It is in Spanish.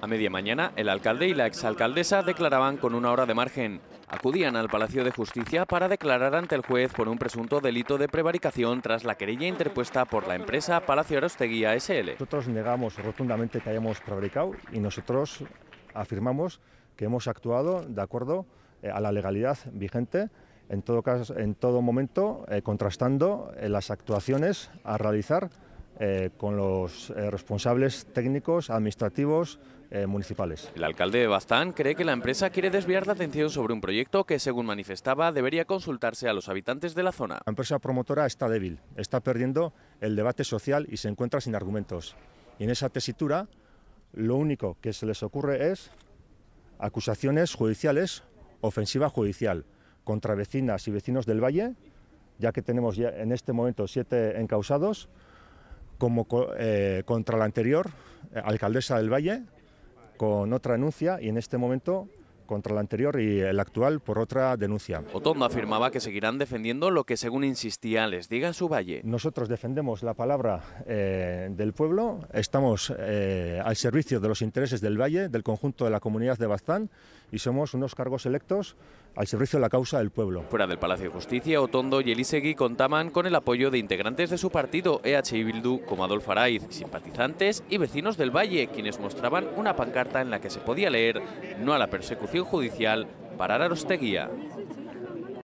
A media mañana, el alcalde y la exalcaldesa declaraban con una hora de margen. Acudían al Palacio de Justicia para declarar ante el juez por un presunto delito de prevaricación tras la querella interpuesta por la empresa Palacio Arosteguía SL. Nosotros negamos rotundamente que hayamos prevaricado y nosotros afirmamos que hemos actuado de acuerdo eh, a la legalidad vigente, en todo, caso, en todo momento eh, contrastando eh, las actuaciones a realizar eh, con los eh, responsables técnicos, administrativos, eh, municipales. El alcalde de Bastán cree que la empresa quiere desviar la atención sobre un proyecto que, según manifestaba, debería consultarse a los habitantes de la zona. La empresa promotora está débil, está perdiendo el debate social y se encuentra sin argumentos. Y en esa tesitura, lo único que se les ocurre es acusaciones judiciales, ofensiva judicial, contra vecinas y vecinos del Valle, ya que tenemos ya en este momento siete encausados, como eh, contra la anterior eh, alcaldesa del Valle, con otra anuncia y en este momento contra la anterior y el actual por otra denuncia. Otondo afirmaba que seguirán defendiendo lo que, según insistía, les diga su valle. Nosotros defendemos la palabra eh, del pueblo, estamos eh, al servicio de los intereses del valle, del conjunto de la comunidad de Bazán y somos unos cargos electos al servicio de la causa del pueblo. Fuera del Palacio de Justicia, Otondo y Elisegui contaban con el apoyo de integrantes de su partido EH Bildu como Adolfo Araiz, simpatizantes y vecinos del valle, quienes mostraban una pancarta en la que se podía leer no a la persecución judicial para rosteguía